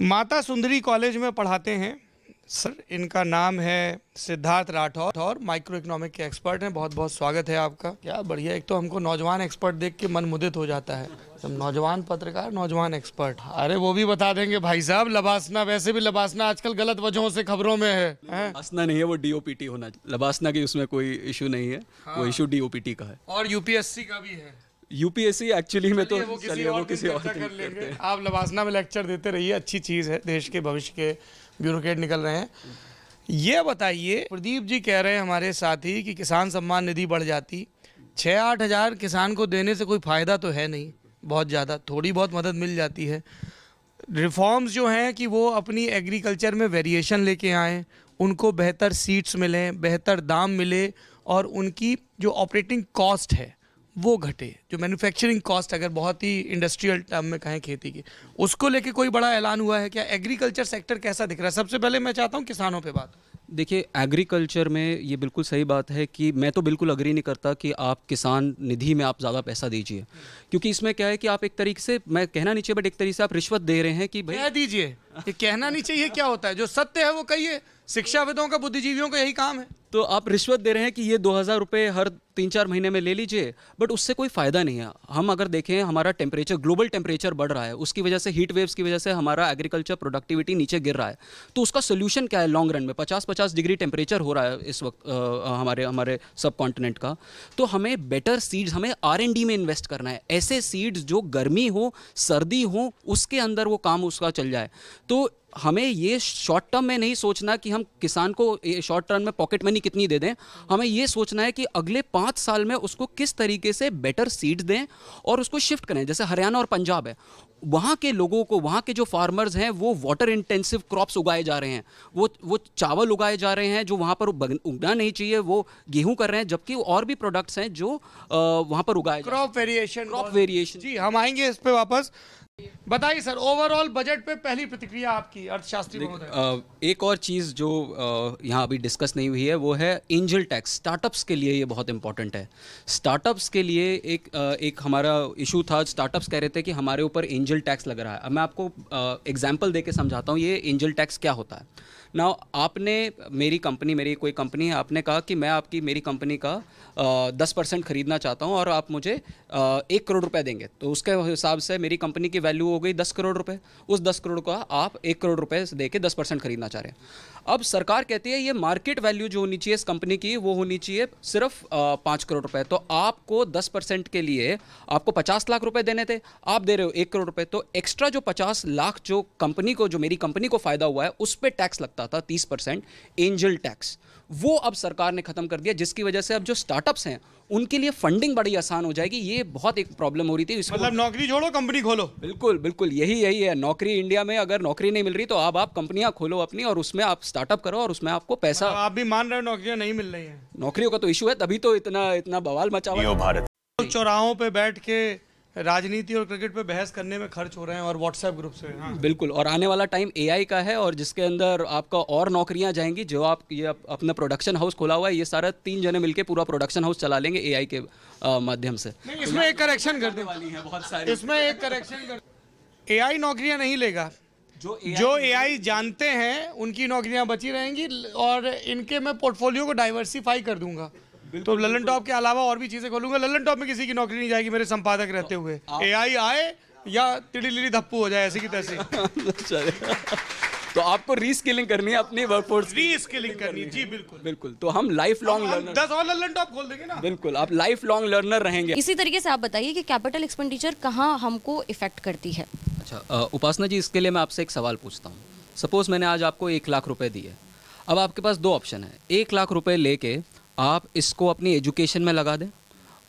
माता सुंदरी कॉलेज में पढ़ाते हैं सर इनका नाम है सिद्धार्थ राठौर और माइक्रो इकोनॉमिक के एक्सपर्ट हैं बहुत बहुत स्वागत है आपका क्या बढ़िया एक तो हमको नौजवान एक्सपर्ट देख के मन मुदित हो जाता है जब नौजवान पत्रकार नौजवान एक्सपर्ट अरे वो भी बता देंगे भाई साहब लबासना वैसे भी लबासना आजकल गलत वजहों से खबरों में है लबासना नहीं है वो डीओपीटी होना लबासना की उसमें कोई इशू नहीं है हाँ। वो इशू डीओपीटी का है और यूपीएससी का भी है यूपीएससी एक्चुअली में तो वो किसी और, वो किसी और कर लेंगे आप लवासना में लेक्चर देते रहिए अच्छी चीज़ है देश के भविष्य के ब्यूरोक्रेट निकल रहे हैं ये बताइए प्रदीप जी कह रहे हैं हमारे साथी कि किसान सम्मान निधि बढ़ जाती छः आठ हज़ार किसान को देने से कोई फ़ायदा तो है नहीं बहुत ज़्यादा थोड़ी बहुत मदद मिल जाती है रिफॉर्म्स जो हैं कि वो अपनी एग्रीकल्चर में वेरिएशन लेके आएँ उनको बेहतर सीट्स मिलें बेहतर दाम मिले और उनकी जो ऑपरेटिंग कॉस्ट है वो घटे जो मैन्युफैक्चरिंग कॉस्ट अगर बहुत ही इंडस्ट्रियल टर्म में कहें खेती की उसको लेके कोई बड़ा ऐलान हुआ है क्या एग्रीकल्चर सेक्टर कैसा दिख रहा है सबसे पहले मैं चाहता हूँ किसानों पर बात देखिए एग्रीकल्चर में ये बिल्कुल सही बात है कि मैं तो बिल्कुल अग्री नहीं करता कि आप किसान निधि में आप ज़्यादा पैसा दीजिए क्योंकि इसमें क्या है कि आप एक तरीके से मैं कहना नहीं चाहिए बट एक तरीके से आप रिश्वत दे रहे हैं कि भैया दीजिए ये कहना नहीं चाहिए क्या होता है जो सत्य है वो कहिए शिक्षाविदों का बुद्धिजीवियों का यही काम है तो आप रिश्वत दे रहे हैं कि ये दो हज़ार रुपये हर तीन चार महीने में ले लीजिए बट उससे कोई फ़ायदा नहीं है हम अगर देखें हमारा टेम्परेचर ग्लोबल टेम्परेचर बढ़ रहा है उसकी वजह से हीट वेव्स की वजह से हमारा एग्रीकल्चर प्रोडक्टिविटी नीचे गिर रहा है तो उसका सोल्यूशन क्या है लॉन्ग रन में पचास पचास डिग्री टेम्परेचर हो रहा है इस वक्त आ, हमारे हमारे सब कॉन्टिनेंट का तो हमें बेटर सीड्स हमें आर एन डी में इन्वेस्ट करना है ऐसे सीड्स जो गर्मी हो सर्दी हो उसके अंदर वो काम उसका चल जाए तो हमें ये शॉर्ट टर्म में नहीं सोचना कि हम किसान को शॉर्ट टर्म में पॉकेट मनी कितनी दे दें हमें ये सोचना है कि अगले पाँच साल में उसको किस तरीके से बेटर सीड्स दें और उसको शिफ्ट करें जैसे हरियाणा और पंजाब है वहाँ के लोगों को वहाँ के जो फार्मर्स हैं वो वाटर इंटेंसिव क्रॉप्स उगाए जा रहे हैं वो वो चावल उगाए जा रहे हैं जो वहाँ पर उगना नहीं चाहिए वो गेहूं कर रहे हैं जबकि और भी प्रोडक्ट्स हैं जो वहाँ पर उगाए क्रॉप वेरिएशन क्रॉप वेरिएशन जी हम आएंगे इस पर वापस बताइए सर ओवरऑल बजट पे पहली प्रतिक्रिया आपकी अर्थशास्त्री महोदय एक और चीज़ जो यहाँ अभी डिस्कस नहीं हुई है वो है एंजल टैक्स स्टार्टअप्स के लिए ये बहुत इंपॉर्टेंट है स्टार्टअप्स के लिए एक एक हमारा इशू था स्टार्टअप्स कह रहे थे कि हमारे ऊपर एंजल टैक्स लग रहा है अब मैं आपको एग्जाम्पल दे समझाता हूँ ये एंजल टैक्स क्या होता है ना आपने मेरी कंपनी मेरी कोई कंपनी है आपने कहा कि मैं आपकी मेरी कंपनी का दस परसेंट खरीदना चाहता हूँ और आप मुझे एक करोड़ रुपए देंगे तो उसके हिसाब से मेरी कंपनी की वैल्यू हो गई दस करोड़ रुपए उस दस करोड़ का आप एक करोड़ रुपए दे के दस परसेंट खरीदना चाह रहे हैं अब सरकार कहती है ये मार्केट वैल्यू जो होनी चाहिए इस कंपनी की वो होनी चाहिए सिर्फ पाँच करोड़ रुपए तो आपको दस परसेंट के लिए आपको पचास लाख रुपए देने थे आप दे रहे हो एक करोड़ रुपए तो एक्स्ट्रा जो पचास लाख जो कंपनी को जो मेरी कंपनी को फायदा हुआ है उस पर टैक्स लगता लगता था तीस परसेंट एंजल टैक्स वो अब सरकार ने ख़त्म कर दिया जिसकी वजह से अब जो स्टार्टअप्स हैं उनके लिए फंडिंग बड़ी आसान हो जाएगी ये बहुत एक प्रॉब्लम हो रही थी मतलब नौकरी छोड़ो कंपनी खोलो बिल्कुल बिल्कुल यही यही है नौकरी इंडिया में अगर नौकरी नहीं मिल रही तो अब आप कंपनियां खोलो अपनी और उसमें आप स्टार्टअप करो और उसमें आपको पैसा मतलब आप भी मान रहे हो नौकरियां नहीं मिल रही है नौकरियों का तो इशू है तभी तो इतना इतना बवाल मचा हुआ भारत चौराहों पर बैठ के राजनीति और क्रिकेट पे बहस करने में खर्च हो रहे हैं और व्हाट्सएप ग्रुप से हाँ। बिल्कुल और आने वाला टाइम एआई का है और जिसके अंदर आपका और नौकरियां जाएंगी जो आप ये अपना प्रोडक्शन हाउस खोला हुआ है ये सारा तीन जने मिलकर पूरा प्रोडक्शन हाउस चला लेंगे एआई के माध्यम से इसमें एक करेक्शन करने वाली है बहुत सारी इसमें एक करेक्शन कर आई नौकरियां नहीं लेगा जो AI जो आई जानते हैं उनकी नौकरियां बची रहेंगी और इनके मैं पोर्टफोलियो को डाइवर्सिफाई कर दूंगा तो ललन टॉप के अलावा और भी चीजें खोलूंगा ललन टॉप में किसी की नौकरी नहीं जाएगी मेरे संपादक रहते हुए ए आए या टिड़ी लिड़ी धप्पू हो जाए ऐसे की तैसे अच्छा। तो आपको रीस्किलिंग करनी है अपनी वर्कफोर्स रीस्किलिंग करनी जी बिल्कुल बिल्कुल तो हम लाइफ लॉन्ग लर्नर दस और लर्न टॉप खोल देंगे ना बिल्कुल आप लाइफ लॉन्ग लर्नर रहेंगे इसी तरीके से आप बताइए कि कैपिटल एक्सपेंडिचर कहाँ हमको इफेक्ट करती है अच्छा उपासना जी इसके लिए मैं आपसे एक सवाल पूछता हूँ सपोज मैंने आज आपको एक लाख रुपए दिए अब आपके पास दो ऑप्शन है एक लाख रुपए लेके आप इसको अपनी एजुकेशन में लगा दें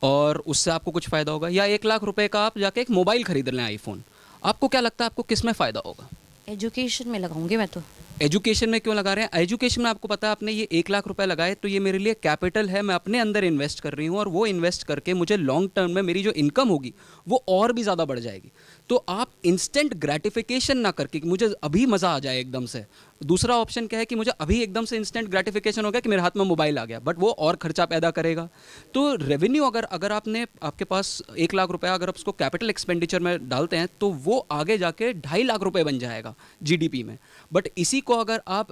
और उससे आपको कुछ फ़ायदा होगा या एक लाख रुपए का आप जाके एक मोबाइल ख़रीद लें आईफोन आपको क्या लगता है आपको किस में फ़ायदा होगा एजुकेशन में लगाऊंगी मैं तो एजुकेशन में क्यों लगा रहे हैं एजुकेशन में आपको पता है आपने ये एक लाख रुपए लगाए तो ये मेरे लिए कैपिटल है मैं अपने अंदर इन्वेस्ट कर रही हूँ और वो इन्वेस्ट करके मुझे लॉन्ग टर्म में मेरी जो इनकम होगी वो और भी ज़्यादा बढ़ जाएगी तो आप इंस्टेंट ग्रेटिफिकेशन ना करके मुझे अभी मज़ा आ जाए एकदम से दूसरा ऑप्शन क्या है कि मुझे अभी एकदम से इंस्टेंट ग्रेटिफिकेशन हो गया कि मेरे हाथ में मोबाइल आ गया बट वो और खर्चा पैदा करेगा तो रेवेन्यू अगर अगर आपने आपके पास एक लाख रुपया अगर आप उसको कैपिटल एक्सपेंडिचर में डालते हैं तो वो आगे जाके ढाई लाख रुपये बन जाएगा जी में बट इसी को अगर आप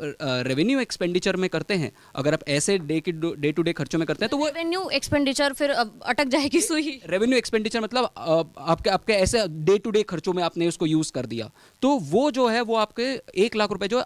रेवेन्यू एक्सपेंडिचर में करते हैं अगर आप ऐसे डे के डे टू डे खर्चों में करते हैं तो वो रेवेन्यू एक्सपेंडिचर फिर अटक जाएगी सुई रेवेन्यू एक्सपेंडिचर मतलब आपके आपके ऐसे डे टू डे खर्चों में आपने उसको यूज़ कर दिया तो वो जो है वो आपके एक लाख रुपये जो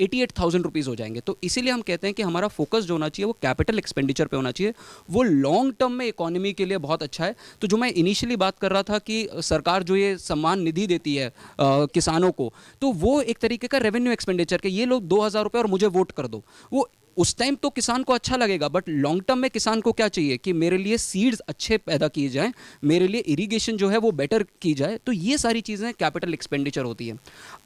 एटी एट थाउजेंड रुपीज़ हो जाएंगे तो इसीलिए हम कहते हैं कि हमारा फोकस जो होना चाहिए वो कैपिटल एक्सपेंडिचर पे होना चाहिए वो लॉन्ग टर्म में इकोनॉमी के लिए बहुत अच्छा है तो जो मैं इनिशियली बात कर रहा था कि सरकार जो ये सम्मान निधि देती है आ, किसानों को तो वो एक तरीके का रेवेन्यू एक्सपेंडिचर के ये लोग दो हज़ार रुपये और मुझे वोट कर दो वो उस टाइम तो किसान को अच्छा लगेगा बट लॉन्ग टर्म में किसान को क्या चाहिए कि मेरे लिए सीड्स अच्छे पैदा किए जाएँ मेरे लिए इरीगेशन जो है वो बेटर की जाए तो ये सारी चीज़ें कैपिटल एक्सपेंडिचर होती है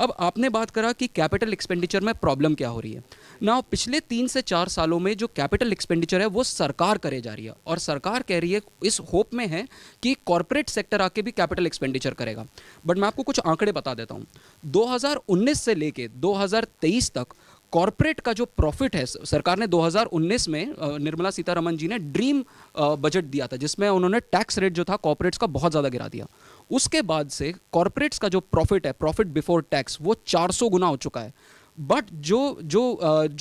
अब आपने बात करा कि कैपिटल एक्सपेंडिचर में प्रॉब्लम क्या हो रही है ना पिछले तीन से चार सालों में जो कैपिटल एक्सपेंडिचर है वो सरकार करे जा रही है और सरकार कह रही है इस होप में है कि कॉरपोरेट सेक्टर आके भी कैपिटल एक्सपेंडिचर करेगा बट मैं आपको कुछ आंकड़े बता देता हूँ दो से लेके दो तक कॉरपोरेट का जो प्रॉफिट है सरकार ने 2019 में निर्मला सीतारमन जी ने ड्रीम बजट दिया था जिसमें उन्होंने टैक्स रेट जो था कॉरपोरेट्स का बहुत ज़्यादा गिरा दिया उसके बाद से कॉरपोरेट्स का जो प्रॉफिट है प्रॉफिट बिफोर टैक्स वो 400 गुना हो चुका है बट जो जो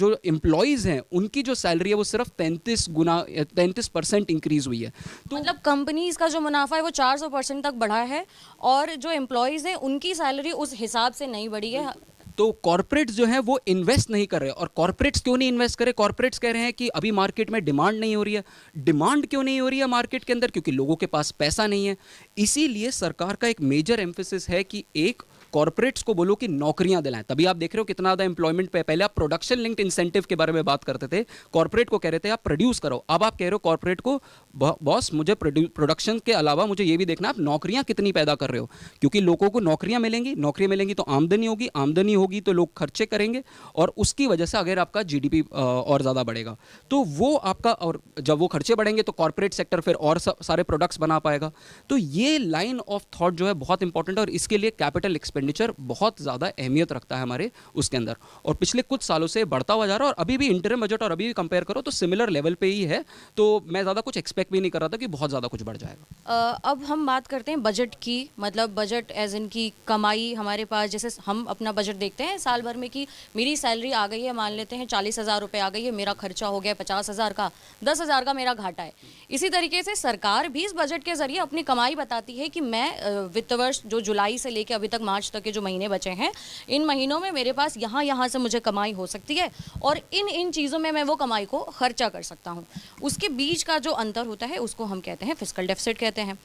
जो एम्प्लॉयज़ हैं उनकी जो सैलरी है वो सिर्फ तैंतीस गुना तैंतीस परसेंट इंक्रीज हुई है तो मतलब कंपनीज का जो मुनाफा है वो 400 परसेंट तक बढ़ा है और जो एम्प्लॉयज़ हैं उनकी सैलरी उस हिसाब से नहीं बढ़ी है तो कॉरपोरेट्स जो है वो इन्वेस्ट नहीं कर रहे और कॉरपोरेट्स क्यों नहीं इन्वेस्ट कर रहे कॉरपोरेट्स कह रहे हैं कि अभी मार्केट में डिमांड नहीं हो रही है डिमांड क्यों नहीं हो रही है मार्केट के अंदर क्योंकि लोगों के पास पैसा नहीं है इसीलिए सरकार का एक मेजर एम्फोसिस है कि एक कॉर्पोरेट्स को बोलो कि नौकरियां दिलाएं तभी आप देख रहे हो कितना ज़्यादा एम्प्लॉयमेंट पे पहले आप प्रोडक्शन लिंक्ड इंसेंटिव के बारे में बात करते थे कॉर्पोरेट को कह रहे थे आप प्रोड्यूस करो अब आप कह रहे हो कॉर्पोरेट को बॉस मुझे प्रोडक्शन के अलावा मुझे ये भी देखना आप नौकरियां कितनी पैदा कर रहे हो क्योंकि लोगों को नौकरियां मिलेंगी नौकरियां मिलेंगी तो आमदनी होगी आमदनी होगी तो लोग खर्चे करेंगे और उसकी वजह से अगर आपका जी और ज़्यादा बढ़ेगा तो वो आपका और जब वो खर्चे बढ़ेंगे तो कॉर्पोरेट सेक्टर फिर और सारे प्रोडक्ट्स बना पाएगा तो ये लाइन ऑफ थॉट जो है बहुत इंपॉर्टेंट है और इसके लिए कैपिटल एक्सपेंड एक्सपेंडिचर बहुत ज़्यादा अहमियत रखता है हमारे उसके अंदर और पिछले कुछ सालों से बढ़ता हुआ जा रहा है और अभी भी इंटरम बजट और अभी भी कंपेयर करो तो सिमिलर लेवल पे ही है तो मैं ज़्यादा कुछ एक्सपेक्ट भी नहीं कर रहा था कि बहुत ज़्यादा कुछ बढ़ जाएगा अब हम बात करते हैं बजट की मतलब बजट एज इन की कमाई हमारे पास जैसे हम अपना बजट देखते हैं साल भर में कि मेरी सैलरी आ गई है मान लेते हैं चालीस हज़ार रुपये आ गई है मेरा खर्चा हो गया पचास हज़ार का दस हज़ार का मेरा घाटा है इसी तरीके से सरकार भी इस बजट के ज़रिए अपनी कमाई बताती है कि मैं वित्त वर्ष जो जुलाई से लेकर अभी तक मार्च तक के जो महीने बचे हैं इन महीनों में मेरे पास यहाँ यहाँ से मुझे कमाई हो सकती है और इन इन चीज़ों में मैं वो कमाई को खर्चा कर सकता हूँ उसके बीच का जो अंतर होता है उसको हम कहते हैं फिजिकल डेफिसिट कहते हैं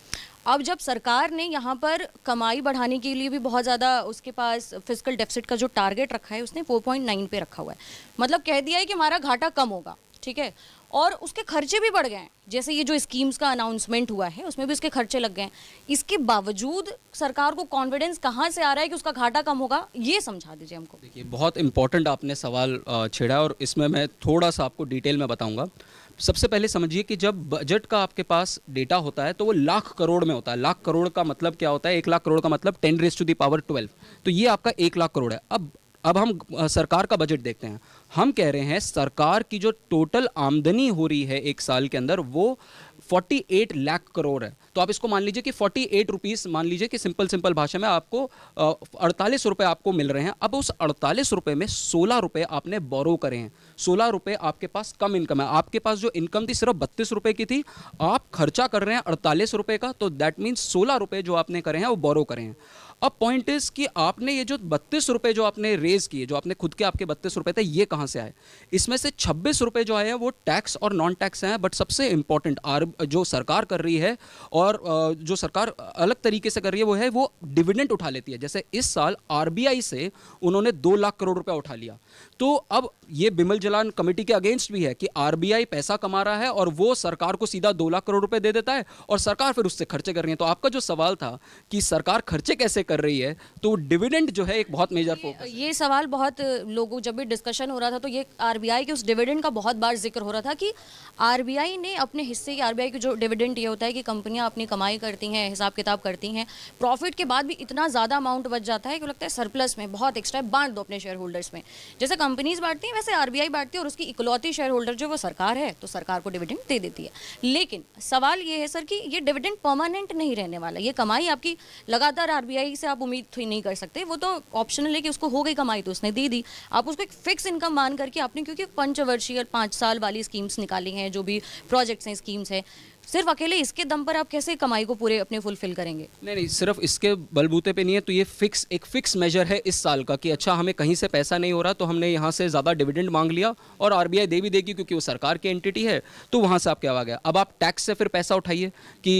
अब जब सरकार ने यहाँ पर कमाई बढ़ाने के लिए भी बहुत ज़्यादा उसके पास फिजिकल डेफिसिट का जो टारगेट रखा है उसने 4.9 पे रखा हुआ है मतलब कह दिया है कि हमारा घाटा कम होगा ठीक है और उसके खर्चे भी बढ़ गए हैं जैसे ये जो स्कीम्स का अनाउंसमेंट हुआ है उसमें भी उसके खर्चे लग गए हैं इसके बावजूद सरकार को कॉन्फिडेंस कहाँ से आ रहा है कि उसका घाटा कम होगा ये समझा दीजिए हमको देखिए बहुत इंपॉर्टेंट आपने सवाल छेड़ा और इसमें मैं थोड़ा सा आपको डिटेल में बताऊँगा सबसे पहले समझिए कि जब बजट का आपके पास डेटा होता है तो वो लाख करोड़ में होता है लाख करोड़ का मतलब क्या होता है एक लाख करोड़ का मतलब ten raise to the power twelve तो ये आपका एक लाख करोड़ है अब अब हम सरकार का बजट देखते हैं हम कह रहे हैं सरकार की जो टोटल आमदनी हो रही है एक साल के अंदर वो 48 लाख करोड़ है तो आप इसको मान लीजिए कि 48 रुपीस मान लीजिए कि सिंपल सिंपल भाषा में आपको अड़तालीस रुपये आपको मिल रहे हैं अब उस अड़तालीस रुपये में सोलह रुपये आपने बोरो करे हैं सोलह रुपये आपके पास कम इनकम है आपके पास जो इनकम थी सिर्फ बत्तीस रुपये की थी आप खर्चा कर रहे हैं अड़तालीस रुपये का तो दैट मीन्स सोलह रुपये जो आपने करे हैं वो बोरो करें हैं अब पॉइंट इज कि आपने ये जो बत्तीस रुपए जो आपने रेज़ किए जो आपने खुद के आपके बत्तीस रुपए थे ये कहाँ से आए इसमें से छब्बीस रुपए जो आए हैं वो टैक्स और नॉन टैक्स हैं बट सबसे इंपॉर्टेंट आर जो सरकार कर रही है और जो सरकार अलग तरीके से कर रही है वो है वो डिविडेंट उठा लेती है जैसे इस साल आर से उन्होंने दो लाख करोड़ रुपया उठा लिया तो अब ये बिमल जलान कमेटी के अगेंस्ट भी है कि आर पैसा कमा रहा है और वो सरकार को सीधा दो लाख करोड़ रुपए दे देता है और सरकार फिर उससे खर्चे कर रही है तो आपका जो सवाल था कि सरकार खर्चे कैसे कर रही है तो डिविडेंड जो है एक बहुत मेजर फोकस ये सवाल बहुत लोगों जब भी डिस्कशन हो रहा था तो ये आरबीआई के उस डिविडेंड का बहुत बार जिक्र हो रहा था कि आरबीआई ने अपने हिस्से की आरबीआई की जो डिविडेंड ये होता है कि कंपनियां अपनी कमाई करती हैं हिसाब किताब करती हैं प्रॉफिट के बाद भी इतना ज़्यादा अमाउंट बच जाता है कि लगता है सरप्लस में बहुत एक्स्ट्रा बांट दो अपने शेयर होल्डर्स में जैसे कंपनीज बांटती हैं वैसे आरबीआई बांटती है और उसकी इकलौती शेयर होल्डर जो वो सरकार है तो सरकार को डिविडेंड दे देती है लेकिन सवाल ये है सर कि ये डिविडेंड परमानेंट नहीं रहने वाला ये कमाई आपकी लगातार आरबीआई सैलरी से आप उम्मीद थी नहीं कर सकते वो तो ऑप्शनल है कि उसको हो गई कमाई तो उसने दे दी आप उसको एक फिक्स इनकम मान करके आपने क्योंकि पंचवर्षीय पाँच साल वाली स्कीम्स निकाली हैं जो भी प्रोजेक्ट्स हैं स्कीम्स हैं सिर्फ अकेले इसके दम पर आप कैसे कमाई को पूरे अपने फुलफिल करेंगे नहीं नहीं सिर्फ इसके बलबूते पे नहीं है तो ये फिक्स एक फिक्स मेजर है इस साल का कि अच्छा हमें कहीं से पैसा नहीं हो रहा तो हमने यहाँ से ज़्यादा डिविडेंड मांग लिया और आरबीआई दे भी देगी क्योंकि वो सरकार की एंटिटी है तो वहाँ से आपके आ गया अब आप टैक्स से फिर पैसा उठाइए कि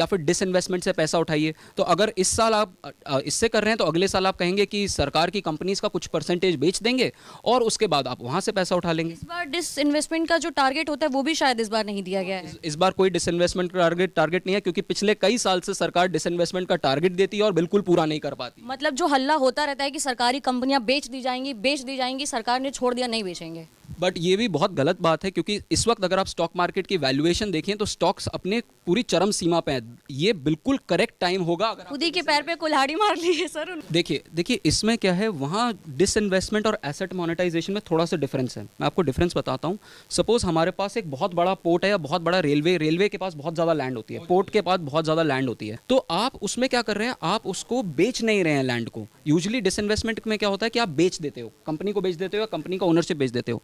या फिर डिसइन्वेस्टमेंट से पैसा उठाइए तो अगर इस साल आप इससे कर रहे हैं तो अगले साल आप कहेंगे कि सरकार की कंपनीज का कुछ परसेंटेज बेच देंगे और उसके बाद आप वहाँ से पैसा उठा लेंगे इस बार डिसइन्वेस्टमेंट का जो टारगेट होता है वो भी शायद इस बार नहीं दिया गया है इस बार कोई डिसइन्वेस्टमेंट का टारगेट टारगेट नहीं है क्योंकि पिछले कई साल से सरकार डिसइन्वेस्टमेंट का टारगेट देती है और बिल्कुल पूरा नहीं कर पाती मतलब जो हल्ला होता रहता है कि सरकारी कंपनियां बेच दी जाएंगी बेच दी जाएंगी सरकार ने छोड़ दिया नहीं बेचेंगे बट ये भी बहुत गलत बात है क्योंकि इस वक्त अगर आप स्टॉक मार्केट की वैल्यूएशन देखें तो स्टॉक्स अपने पूरी चरम सीमा पे हैं ये बिल्कुल करेक्ट टाइम होगा अगर खुद ही के पैर पे कुल्हाड़ी मार ली है सर देखिए देखिए इसमें क्या है वहाँ डिसइन्वेस्टमेंट और एसेट मोनेटाइजेशन में थोड़ा सा डिफरेंस है मैं आपको डिफरेंस बताता हूँ सपोज हमारे पास एक बहुत बड़ा पोर्ट है या बहुत बड़ा रेलवे रेलवे के पास बहुत ज़्यादा लैंड होती है पोर्ट के पास बहुत ज़्यादा लैंड होती है तो आप उसमें क्या कर रहे हैं आप उसको बेच नहीं रहे हैं लैंड को यूजली डिसइन्वेस्टमेंट में क्या होता है कि आप बेच देते हो कंपनी को बेच देते हो या कंपनी का ओनरशिप बेच देते हो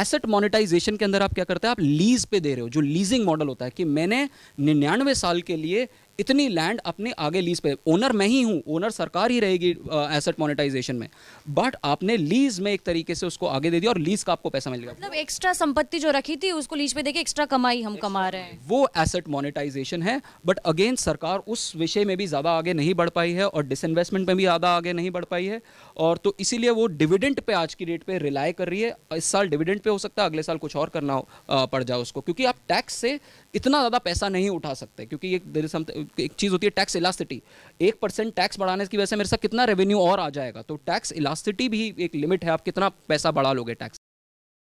एसेट मोनेटाइजेशन के अंदर आप क्या करते हैं आप लीज पे दे रहे हो जो लीजिंग मॉडल होता है कि मैंने निन्यानवे साल के लिए इतनी लैंड अपने आगे लीज पे ओनर मैं ही हूँ ओनर सरकार ही रहेगी एसेट मोनेटाइजेशन में बट आपने लीज में एक तरीके से उसको आगे दे दिया और लीज का आपको पैसा मिल गया मतलब एक्स्ट्रा संपत्ति जो रखी थी उसको लीज पे देके एक्स्ट्रा कमाई हम कमा रहे हैं वो एसेट मोनेटाइजेशन है बट अगेन सरकार उस विषय में भी ज़्यादा आगे नहीं बढ़ पाई है और डिसइन्वेस्टमेंट में भी ज़्यादा आगे नहीं बढ़ पाई है और तो इसीलिए वो डिविडेंट पे आज की डेट पे रिलाय कर रही है इस साल डिविडेंट पे हो सकता है अगले साल कुछ और करना पड़ जाए उसको क्योंकि आप टैक्स से इतना ज़्यादा पैसा नहीं उठा सकते क्योंकि ये एक चीज़ होती है टैक्स इलास्टिटी एक परसेंट टैक्स बढ़ाने की वजह से मेरे साथ कितना रेवेन्यू और आ जाएगा तो टैक्स इलास्टिटी भी एक लिमिट है आप कितना पैसा बढ़ा लोगे टैक्स